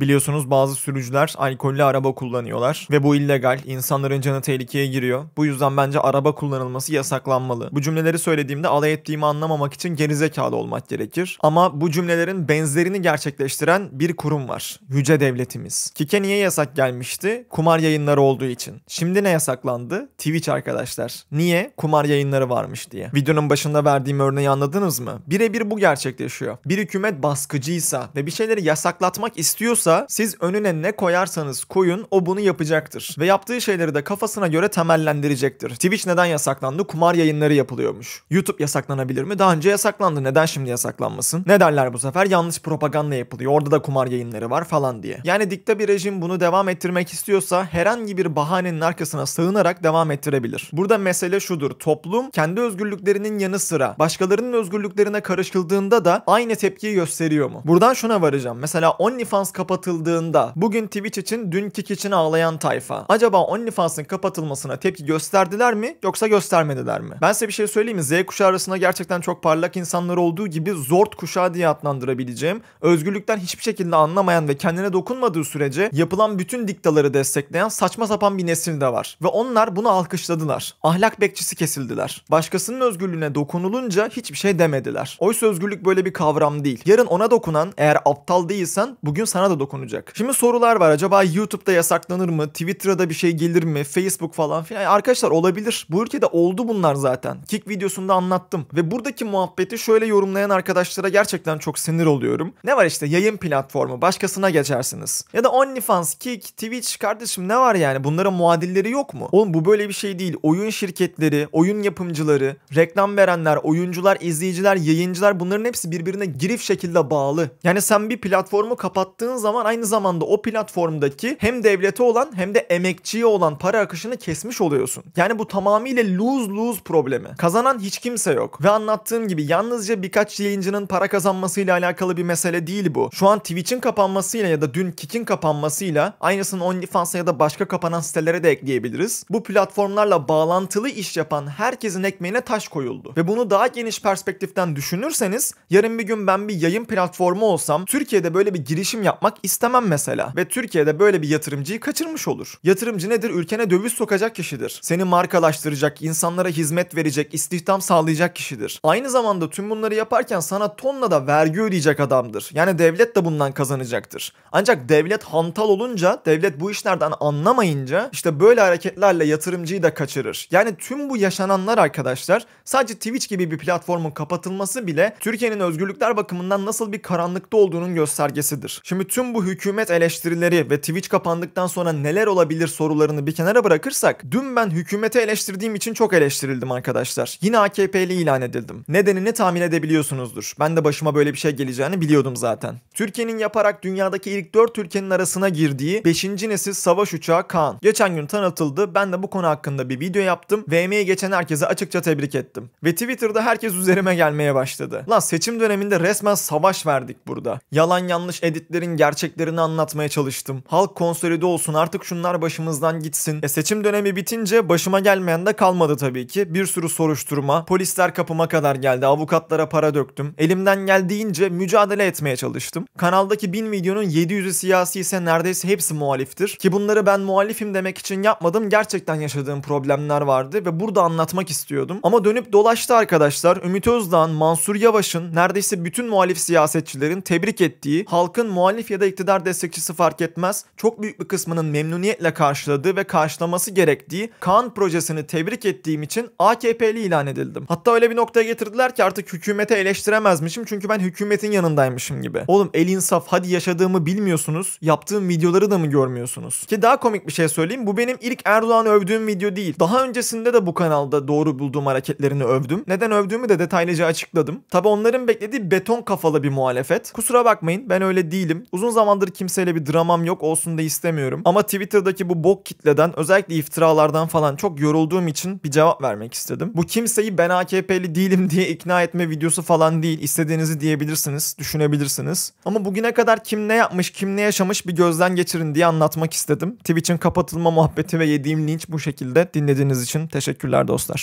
Biliyorsunuz bazı sürücüler alkollü araba kullanıyorlar ve bu illegal. İnsanların canı tehlikeye giriyor. Bu yüzden bence araba kullanılması yasaklanmalı. Bu cümleleri söylediğimde alay ettiğimi anlamamak için gerizekalı olmak gerekir. Ama bu cümlelerin benzerini gerçekleştiren bir kurum var. Yüce Devletimiz. Kike niye yasak gelmişti? Kumar yayınları olduğu için. Şimdi ne yasaklandı? Twitch arkadaşlar. Niye? Kumar yayınları varmış diye. Videonun başında verdiğim örneği anladınız mı? Birebir bu gerçekleşiyor. Bir hükümet baskıcıysa ve bir şeyleri yasaklatmak istiyorsa olursa siz önüne ne koyarsanız koyun o bunu yapacaktır. Ve yaptığı şeyleri de kafasına göre temellendirecektir. Twitch neden yasaklandı? Kumar yayınları yapılıyormuş. YouTube yasaklanabilir mi? Daha önce yasaklandı. Neden şimdi yasaklanmasın? Ne derler bu sefer? Yanlış propaganda yapılıyor. Orada da kumar yayınları var falan diye. Yani dikta bir rejim bunu devam ettirmek istiyorsa herhangi bir bahanenin arkasına sığınarak devam ettirebilir. Burada mesele şudur. Toplum kendi özgürlüklerinin yanı sıra başkalarının özgürlüklerine karışıldığında da aynı tepkiyi gösteriyor mu? Buradan şuna varacağım. Mesela OnlyFans kapalı kapatıldığında bugün Twitch için dün Kik için ağlayan tayfa. Acaba OnlyFans'ın kapatılmasına tepki gösterdiler mi yoksa göstermediler mi? Ben size bir şey söyleyeyim mi? Z kuşağı arasında gerçekten çok parlak insanlar olduğu gibi zort kuşağı diye adlandırabileceğim, özgürlükten hiçbir şekilde anlamayan ve kendine dokunmadığı sürece yapılan bütün diktaları destekleyen saçma sapan bir nesil de var. Ve onlar bunu alkışladılar. Ahlak bekçisi kesildiler. Başkasının özgürlüğüne dokunulunca hiçbir şey demediler. Oysa özgürlük böyle bir kavram değil. Yarın ona dokunan eğer aptal değilsen bugün sana da dokunacak. Şimdi sorular var. Acaba YouTube'da yasaklanır mı? Twitter'da bir şey gelir mi? Facebook falan filan. Yani arkadaşlar olabilir. Bu ülkede oldu bunlar zaten. Kick videosunda anlattım. Ve buradaki muhabbeti şöyle yorumlayan arkadaşlara gerçekten çok sinir oluyorum. Ne var işte yayın platformu. Başkasına geçersiniz. Ya da OnlyFans, Kick, Twitch kardeşim ne var yani? bunlara muadilleri yok mu? Oğlum bu böyle bir şey değil. Oyun şirketleri, oyun yapımcıları, reklam verenler, oyuncular, izleyiciler, yayıncılar bunların hepsi birbirine girif şekilde bağlı. Yani sen bir platformu kapattığın zaman zaman aynı zamanda o platformdaki hem devlete olan hem de emekçiye olan para akışını kesmiş oluyorsun. Yani bu tamamıyla lose lose problemi. Kazanan hiç kimse yok. Ve anlattığım gibi yalnızca birkaç yayıncının para kazanmasıyla alakalı bir mesele değil bu. Şu an Twitch'in kapanmasıyla ya da dün Kik'in kapanmasıyla aynısını OnlyFans'a ya da başka kapanan sitelere de ekleyebiliriz. Bu platformlarla bağlantılı iş yapan herkesin ekmeğine taş koyuldu. Ve bunu daha geniş perspektiften düşünürseniz yarın bir gün ben bir yayın platformu olsam Türkiye'de böyle bir girişim yapmak istemem mesela. Ve Türkiye'de böyle bir yatırımcıyı kaçırmış olur. Yatırımcı nedir? Ülkene döviz sokacak kişidir. Seni markalaştıracak, insanlara hizmet verecek, istihdam sağlayacak kişidir. Aynı zamanda tüm bunları yaparken sana tonla da vergi ödeyecek adamdır. Yani devlet de bundan kazanacaktır. Ancak devlet hantal olunca, devlet bu işlerden anlamayınca işte böyle hareketlerle yatırımcıyı da kaçırır. Yani tüm bu yaşananlar arkadaşlar sadece Twitch gibi bir platformun kapatılması bile Türkiye'nin özgürlükler bakımından nasıl bir karanlıkta olduğunun göstergesidir. Şimdi tüm bu hükümet eleştirileri ve Twitch kapandıktan sonra neler olabilir sorularını bir kenara bırakırsak dün ben hükümeti eleştirdiğim için çok eleştirildim arkadaşlar. Yine AKP'li ilan edildim. Nedenini tahmin edebiliyorsunuzdur. Ben de başıma böyle bir şey geleceğini biliyordum zaten. Türkiye'nin yaparak dünyadaki ilk 4 ülkenin arasına girdiği 5. nesil savaş uçağı Kaan. Geçen gün tanıtıldı. Ben de bu konu hakkında bir video yaptım ve emeği geçen herkese açıkça tebrik ettim. Ve Twitter'da herkes üzerime gelmeye başladı. Lan seçim döneminde resmen savaş verdik burada. Yalan yanlış editlerin gerçek gerçeklerini anlatmaya çalıştım. Halk konsolide olsun artık şunlar başımızdan gitsin. E seçim dönemi bitince başıma gelmeyen de kalmadı tabii ki. Bir sürü soruşturma, polisler kapıma kadar geldi, avukatlara para döktüm. Elimden geldiğince mücadele etmeye çalıştım. Kanaldaki 1000 videonun 700'ü siyasi ise neredeyse hepsi muhaliftir. Ki bunları ben muhalifim demek için yapmadım. Gerçekten yaşadığım problemler vardı ve burada anlatmak istiyordum. Ama dönüp dolaştı arkadaşlar. Ümit Özdağ'ın, Mansur Yavaş'ın, neredeyse bütün muhalif siyasetçilerin tebrik ettiği, halkın muhalif ya da iktidar destekçisi fark etmez çok büyük bir kısmının memnuniyetle karşıladığı ve karşılaması gerektiği Kaan projesini tebrik ettiğim için AKP'li ilan edildim. Hatta öyle bir noktaya getirdiler ki artık hükümete eleştiremezmişim çünkü ben hükümetin yanındaymışım gibi. Oğlum elin saf. hadi yaşadığımı bilmiyorsunuz yaptığım videoları da mı görmüyorsunuz? Ki daha komik bir şey söyleyeyim bu benim ilk Erdoğan'ı övdüğüm video değil. Daha öncesinde de bu kanalda doğru bulduğum hareketlerini övdüm. Neden övdüğümü de detaylıca açıkladım. Tabi onların beklediği beton kafalı bir muhalefet. Kusura bakmayın ben öyle değilim. Uzun zaman zamandır kimseyle bir dramam yok olsun da istemiyorum. Ama Twitter'daki bu bok kitleden özellikle iftiralardan falan çok yorulduğum için bir cevap vermek istedim. Bu kimseyi ben AKP'li değilim diye ikna etme videosu falan değil. İstediğinizi diyebilirsiniz, düşünebilirsiniz. Ama bugüne kadar kim ne yapmış, kim ne yaşamış bir gözden geçirin diye anlatmak istedim. Twitch'in kapatılma muhabbeti ve yediğim linç bu şekilde. Dinlediğiniz için teşekkürler dostlar.